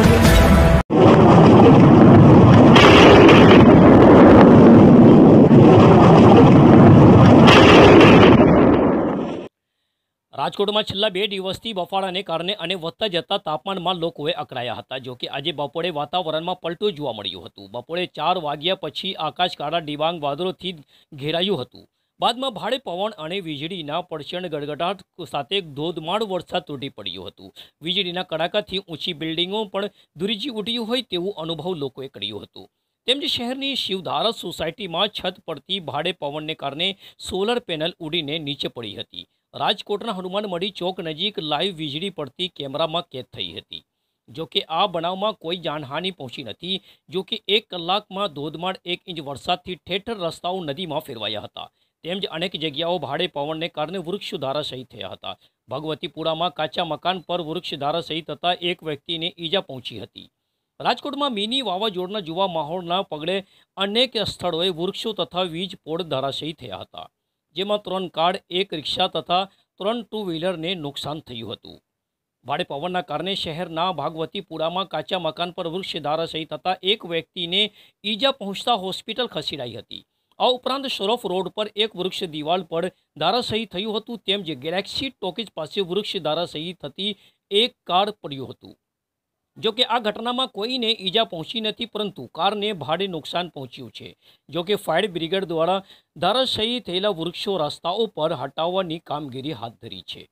રાજકોટમાં છેલ્લા બે દિવસથી બફાળાને કારણે અને વધતા જતા તાપમાનમાં લોકોએ અકળાયા હતા જોકે આજે બપોરે વાતાવરણમાં પલટો જોવા મળ્યું હતું બપોરે ચાર વાગ્યા પછી આકાશ કાળા ડિબાંગ વાદળોથી ઘેરાયું હતું બાદમાં ભારે પવન અને વીજળીના પડછણ ગડગડાટ સાથે ધોધમાળ વરસાદ તૂટી પડ્યો હતો વીજળીના કડાકાથી ઊંચી બિલ્ડિંગો પણ ધુરીજી ઉડી હોય તેવું અનુભવ લોકોએ કર્યું હતું તેમજ શહેરની શિવધારા સોસાયટીમાં છત પડતી ભારે પવનને કારણે સોલર પેનલ ઉડીને નીચે પડી હતી રાજકોટના હનુમાનમઢી ચોક નજીક લાઈવ વીજળી પડતી કેમેરામાં કેદ થઈ હતી જોકે આ બનાવમાં કોઈ જાનહાની પહોંચી નથી જોકે એક કલાકમાં ધોધમાળ એક ઇંચ વરસાદથી ઠેઠર રસ્તાઓ નદીમાં ફેરવાયા હતા તેમજ અનેક જગ્યાઓ ભાડે પવનને કારણે વૃક્ષ ધારાશહી થયા હતા ભગવતીપુરામાં કાચા મકાન પર વૃક્ષ ધારાશહી થતા એક વ્યક્તિને ઈજા પહોંચી હતી રાજકોટમાં મિની વાવાઝોડના જુવા માહોલના પગલે અનેક સ્થળોએ વૃક્ષો તથા વીજ પોળ ધરાશયી થયા હતા જેમાં ત્રણ કાર એક રિક્ષા તથા ત્રણ ટુ વ્હીલરને નુકસાન થયું હતું ભારે પવનના કારણે શહેરના ભાગવતીપુરામાં કાચા મકાન પર વૃક્ષ ધારાશયી થતાં એક વ્યક્તિને ઈજા પહોંચતા હોસ્પિટલ ખસેડાઈ હતી આ ઉપરાંત શરફ રોડ પર એક વૃક્ષ દિવાલ પર ધારાશયી થયું હતું તેમ જ ગેલેક્સી ટોકીજ પાસે વૃક્ષ ધારાશયી થતી એક કાર પડ્યું હતું જોકે આ ઘટનામાં કોઈને ઈજા પહોંચી નથી પરંતુ કારને ભારે નુકસાન પહોંચ્યું છે જોકે કે ફાયર બ્રિગેડ દ્વારા ધારાશાહી થયેલા વૃક્ષો રસ્તાઓ પર હટાવવાની કામગીરી હાથ ધરી છે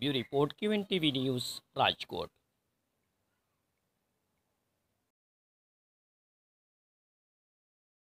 બ્યુ રિપોર્ટ ક્યુએન ટીવી ન્યૂઝ રાજકોટ